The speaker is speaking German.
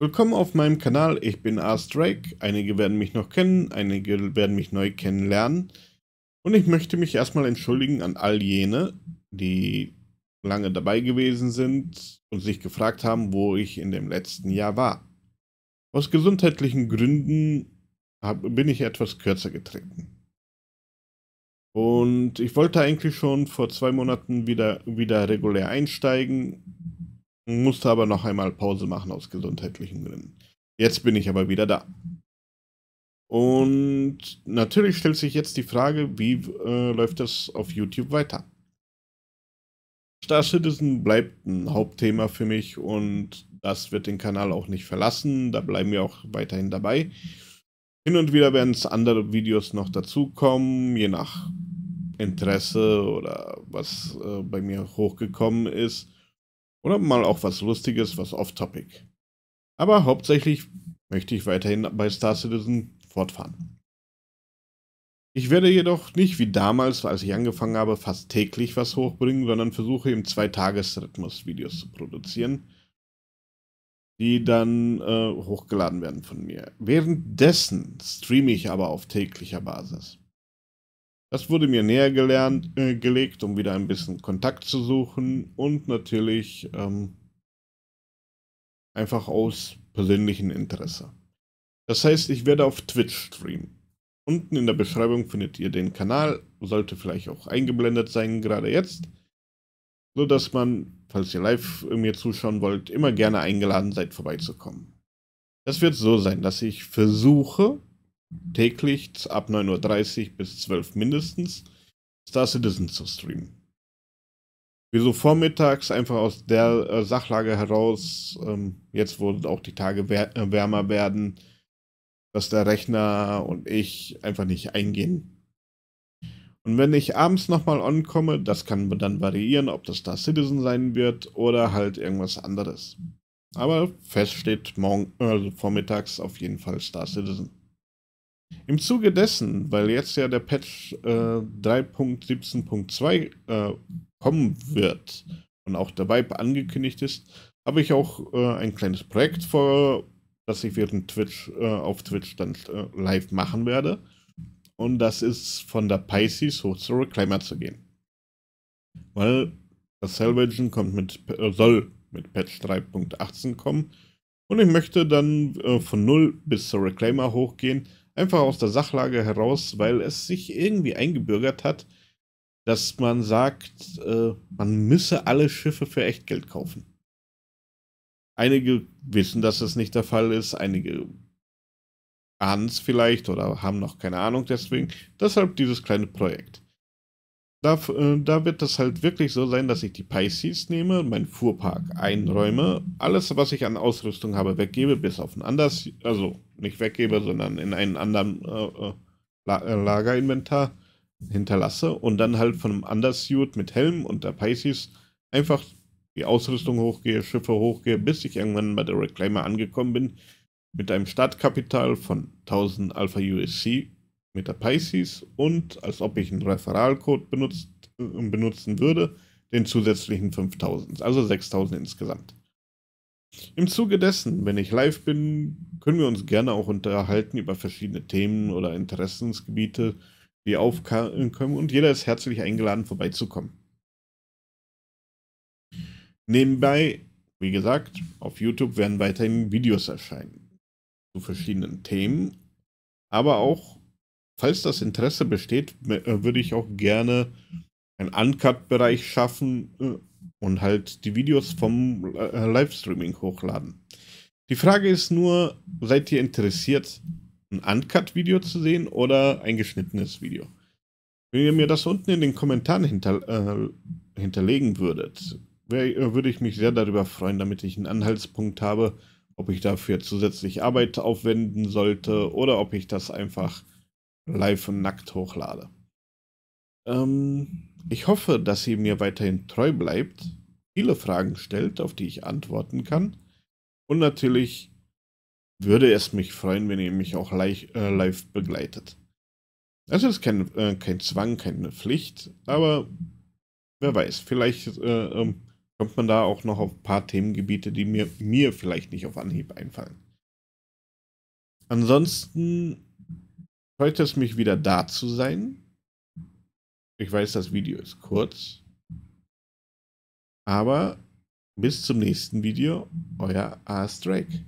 Willkommen auf meinem Kanal, ich bin Astrake. Einige werden mich noch kennen, einige werden mich neu kennenlernen. Und ich möchte mich erstmal entschuldigen an all jene, die lange dabei gewesen sind und sich gefragt haben, wo ich in dem letzten Jahr war. Aus gesundheitlichen Gründen hab, bin ich etwas kürzer getreten. Und ich wollte eigentlich schon vor zwei Monaten wieder, wieder regulär einsteigen, musste aber noch einmal Pause machen aus gesundheitlichen Gründen. Jetzt bin ich aber wieder da. Und natürlich stellt sich jetzt die Frage, wie äh, läuft das auf YouTube weiter? Star Citizen bleibt ein Hauptthema für mich und das wird den Kanal auch nicht verlassen. Da bleiben wir auch weiterhin dabei. Hin und wieder werden es andere Videos noch dazukommen, je nach Interesse oder was äh, bei mir hochgekommen ist. Oder mal auch was Lustiges, was off-topic. Aber hauptsächlich möchte ich weiterhin bei Star Citizen fortfahren. Ich werde jedoch nicht wie damals, als ich angefangen habe, fast täglich was hochbringen, sondern versuche im Zweitagesrhythmus Videos zu produzieren, die dann äh, hochgeladen werden von mir. Währenddessen streame ich aber auf täglicher Basis. Das wurde mir näher gelernt, äh, gelegt, um wieder ein bisschen Kontakt zu suchen und natürlich ähm, einfach aus persönlichem Interesse. Das heißt, ich werde auf Twitch streamen. Unten in der Beschreibung findet ihr den Kanal, sollte vielleicht auch eingeblendet sein, gerade jetzt, so dass man, falls ihr live mir zuschauen wollt, immer gerne eingeladen seid, vorbeizukommen. Das wird so sein, dass ich versuche, täglich ab 9.30 Uhr bis 12 Uhr mindestens Star Citizen zu streamen. Wieso vormittags einfach aus der äh, Sachlage heraus, ähm, jetzt wo auch die Tage wär äh, wärmer werden, dass der Rechner und ich einfach nicht eingehen. Und wenn ich abends nochmal ankomme, das kann dann variieren, ob das Star Citizen sein wird oder halt irgendwas anderes. Aber fest steht morgen, also vormittags auf jeden Fall Star Citizen. Im Zuge dessen, weil jetzt ja der Patch äh, 3.17.2 äh, kommen wird und auch der Vibe angekündigt ist, habe ich auch äh, ein kleines Projekt vor, das ich während Twitch äh, auf Twitch dann äh, live machen werde. Und das ist von der Pisces hoch zur Reclaimer zu gehen. Weil das Salvaging kommt mit, äh, soll mit Patch 3.18 kommen. Und ich möchte dann von 0 bis zur Reclaimer hochgehen Einfach aus der Sachlage heraus, weil es sich irgendwie eingebürgert hat, dass man sagt, äh, man müsse alle Schiffe für Echtgeld kaufen. Einige wissen, dass das nicht der Fall ist, einige ahnen es vielleicht oder haben noch keine Ahnung deswegen. Deshalb dieses kleine Projekt. Da, äh, da, wird das halt wirklich so sein, dass ich die Pisces nehme, meinen Fuhrpark einräume, alles, was ich an Ausrüstung habe, weggebe, bis auf ein anderes, also nicht weggebe, sondern in einen anderen äh, äh, äh Lagerinventar hinterlasse und dann halt von einem Undersuit mit Helm und der Pisces einfach die Ausrüstung hochgehe, Schiffe hochgehe, bis ich irgendwann bei der Reclaimer angekommen bin, mit einem Startkapital von 1000 Alpha USC mit der Pisces und als ob ich einen Referralcode benutzt, äh, benutzen würde, den zusätzlichen 5000, also 6000 insgesamt. Im Zuge dessen, wenn ich live bin, können wir uns gerne auch unterhalten über verschiedene Themen oder Interessensgebiete, die aufkommen und jeder ist herzlich eingeladen, vorbeizukommen. Nebenbei, wie gesagt, auf YouTube werden weiterhin Videos erscheinen zu verschiedenen Themen, aber auch falls das Interesse besteht, äh, würde ich auch gerne einen Uncut-Bereich schaffen äh, und halt die Videos vom äh, Livestreaming hochladen. Die Frage ist nur, seid ihr interessiert, ein Uncut-Video zu sehen oder ein geschnittenes Video? Wenn ihr mir das unten in den Kommentaren hinter, äh, hinterlegen würdet, wär, würde ich mich sehr darüber freuen, damit ich einen Anhaltspunkt habe, ob ich dafür zusätzlich Arbeit aufwenden sollte oder ob ich das einfach live und nackt hochlade. Ähm, ich hoffe, dass ihr mir weiterhin treu bleibt, viele Fragen stellt, auf die ich antworten kann. Und natürlich würde es mich freuen, wenn ihr mich auch live, äh, live begleitet. Also es ist kein, äh, kein Zwang, keine Pflicht, aber wer weiß, vielleicht äh, ähm, kommt man da auch noch auf ein paar Themengebiete, die mir, mir vielleicht nicht auf Anhieb einfallen. Ansonsten Freut es mich wieder da zu sein. Ich weiß, das Video ist kurz. Aber bis zum nächsten Video, euer Astrake.